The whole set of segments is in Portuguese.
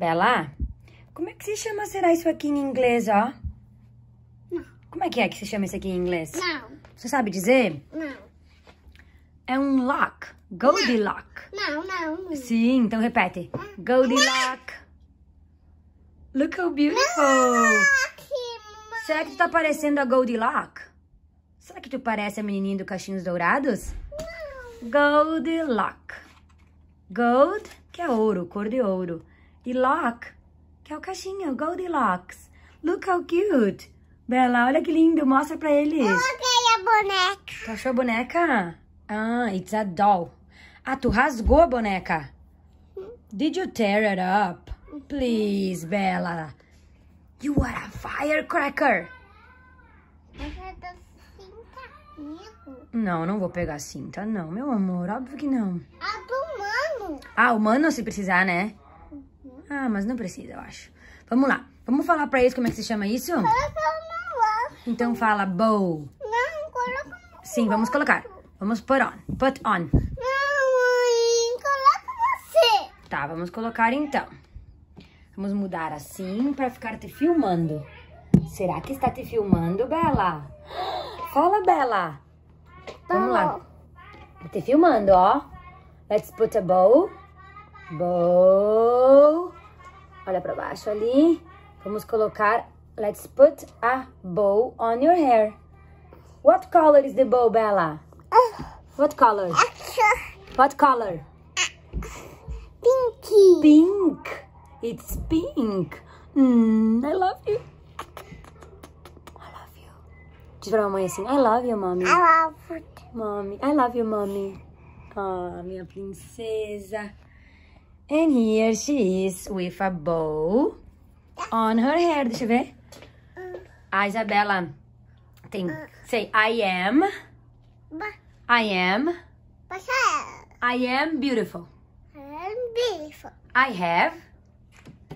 Bela, como é que se chama, será isso aqui em inglês, ó? Não. Como é que é que se chama isso aqui em inglês? Não. Você sabe dizer? Não. É um lock. Goldilock. Não, não. não. Sim, então repete. Goldilock. Look how beautiful. Não, Será que tu tá parecendo a Goldilock? Será que tu parece a menininha do Cachinhos Dourados? Não. Goldilock. Gold, que é ouro, cor de ouro. E lock, que é o caixinha, Goldilocks. Look how cute. Bela, olha que lindo, mostra pra eles. Eu achei a boneca. Tu achou a boneca? Ah, it's a doll. Ah, tu rasgou a boneca. Did you tear it up? Please, Bella. You are a firecracker. É não, não vou pegar cinta, não, meu amor. Óbvio que não. A do humano. Ah, o humano se precisar, né? Ah, mas não precisa, eu acho. Vamos lá. Vamos falar pra eles como é que se chama isso? Então fala bow. Não, coloca no Sim, vamos colocar. Vamos put on. Put on. Não, mãe, coloca você. Tá, vamos colocar então. Vamos mudar assim pra ficar te filmando. Será que está te filmando, Bela? Fala, Bela. Vamos lá. Tá te filmando, ó. Let's put a bow. Bow. Olha para baixo ali. Vamos colocar Let's put a bow on your hair. What color is the bow, Bella? What color? What color? Pinky. Pink. It's pink. Mm, I love you. I love you. Diz pra mamãe assim, I love you, mommy. I love you. Mommy, I love you, mommy. Ah, oh, minha princesa. And here she is with a bow on her hair. Deixa eu ver. A ah, Isabela tem... Say, I am... I am... I am beautiful. I am beautiful. I have...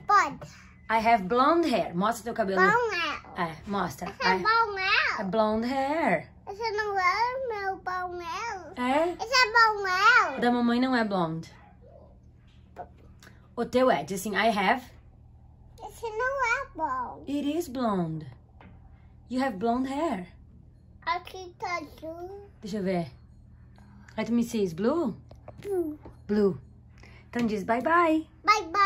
Blonde. I have blonde hair. Mostra teu cabelo. Blonde hair. É, mostra. Essa é blonde hair. Blonde hair. Esse não é meu blonde hair. É? Esse é blonde hair. Da mamãe não é blonde. O teu do you think I have. It's não apple. It is blonde. You have blonde hair. Aqui tá azul. Deixa eu ver. Let me see, it's blue? Blue. Blue. Então diz bye bye. Bye bye.